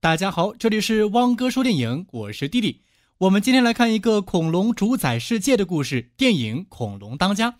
大家好，这里是汪哥说电影，我是弟弟。我们今天来看一个恐龙主宰世界的故事，电影《恐龙当家》。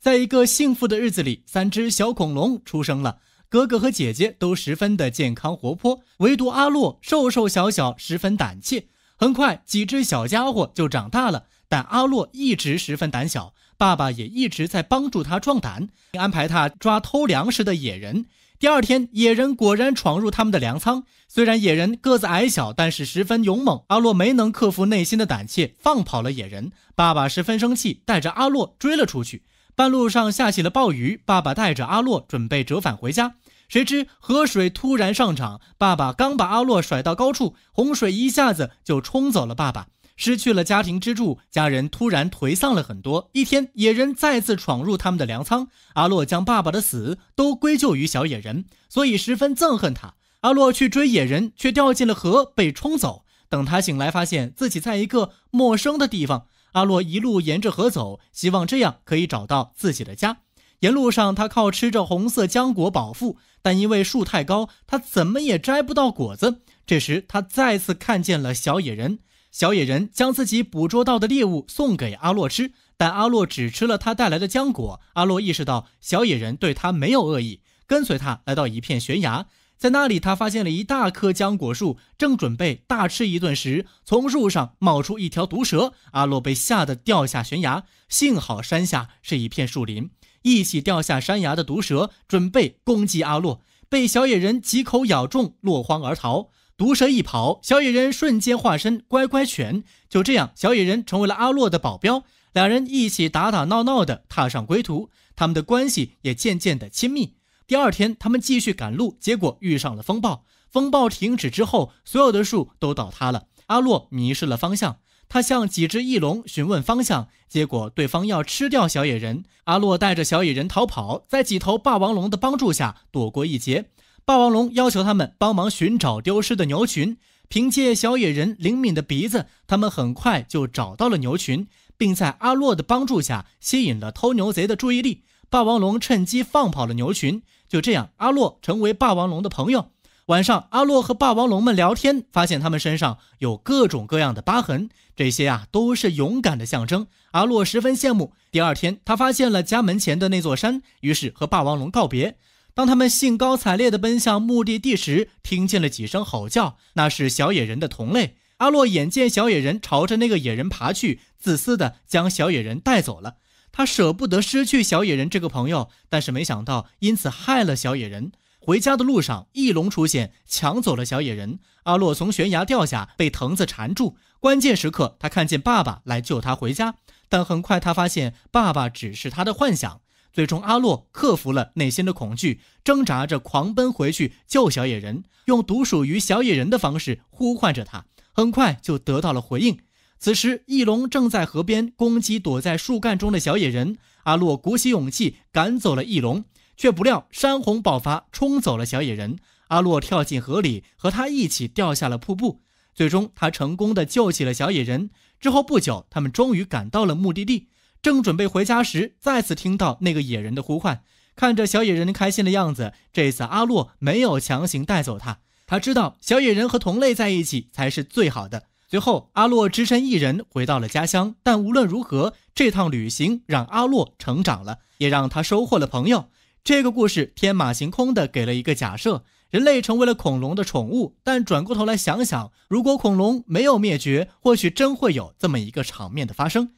在一个幸福的日子里，三只小恐龙出生了，哥哥和姐姐都十分的健康活泼，唯独阿洛瘦瘦小小，十分胆怯。很快，几只小家伙就长大了，但阿洛一直十分胆小。爸爸也一直在帮助他壮胆，安排他抓偷粮食的野人。第二天，野人果然闯入他们的粮仓。虽然野人个子矮小，但是十分勇猛。阿洛没能克服内心的胆怯，放跑了野人。爸爸十分生气，带着阿洛追了出去。半路上下起了暴雨，爸爸带着阿洛准备折返回家，谁知河水突然上涨。爸爸刚把阿洛甩到高处，洪水一下子就冲走了爸爸。失去了家庭支柱，家人突然颓丧了很多。一天，野人再次闯入他们的粮仓，阿洛将爸爸的死都归咎于小野人，所以十分憎恨他。阿洛去追野人，却掉进了河，被冲走。等他醒来，发现自己在一个陌生的地方。阿洛一路沿着河走，希望这样可以找到自己的家。沿路上，他靠吃着红色浆果饱腹，但因为树太高，他怎么也摘不到果子。这时，他再次看见了小野人。小野人将自己捕捉到的猎物送给阿洛吃，但阿洛只吃了他带来的浆果。阿洛意识到小野人对他没有恶意，跟随他来到一片悬崖，在那里他发现了一大棵浆果树，正准备大吃一顿时，从树上冒出一条毒蛇。阿洛被吓得掉下悬崖，幸好山下是一片树林。一起掉下山崖的毒蛇准备攻击阿洛，被小野人几口咬中，落荒而逃。毒蛇一跑，小野人瞬间化身乖乖犬。就这样，小野人成为了阿洛的保镖，两人一起打打闹闹的踏上归途，他们的关系也渐渐的亲密。第二天，他们继续赶路，结果遇上了风暴。风暴停止之后，所有的树都倒塌了，阿洛迷失了方向。他向几只翼龙询问方向，结果对方要吃掉小野人。阿洛带着小野人逃跑，在几头霸王龙的帮助下躲过一劫。霸王龙要求他们帮忙寻找丢失的牛群。凭借小野人灵敏的鼻子，他们很快就找到了牛群，并在阿洛的帮助下吸引了偷牛贼的注意力。霸王龙趁机放跑了牛群。就这样，阿洛成为霸王龙的朋友。晚上，阿洛和霸王龙们聊天，发现他们身上有各种各样的疤痕，这些啊都是勇敢的象征。阿洛十分羡慕。第二天，他发现了家门前的那座山，于是和霸王龙告别。当他们兴高采烈地奔向目的地时，听见了几声吼叫，那是小野人的同类。阿洛眼见小野人朝着那个野人爬去，自私地将小野人带走了。他舍不得失去小野人这个朋友，但是没想到因此害了小野人。回家的路上，翼龙出现，抢走了小野人。阿洛从悬崖掉下，被藤子缠住。关键时刻，他看见爸爸来救他回家，但很快他发现爸爸只是他的幻想。最终，阿洛克服了内心的恐惧，挣扎着狂奔回去救小野人，用独属于小野人的方式呼唤着他，很快就得到了回应。此时，翼龙正在河边攻击躲在树干中的小野人，阿洛鼓起勇气赶走了翼龙，却不料山洪爆发，冲走了小野人。阿洛跳进河里，和他一起掉下了瀑布。最终，他成功的救起了小野人。之后不久，他们终于赶到了目的地。正准备回家时，再次听到那个野人的呼唤。看着小野人开心的样子，这次阿洛没有强行带走他。他知道小野人和同类在一起才是最好的。随后，阿洛只身一人回到了家乡。但无论如何，这趟旅行让阿洛成长了，也让他收获了朋友。这个故事天马行空地给了一个假设：人类成为了恐龙的宠物。但转过头来想想，如果恐龙没有灭绝，或许真会有这么一个场面的发生。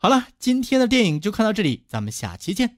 好了，今天的电影就看到这里，咱们下期见。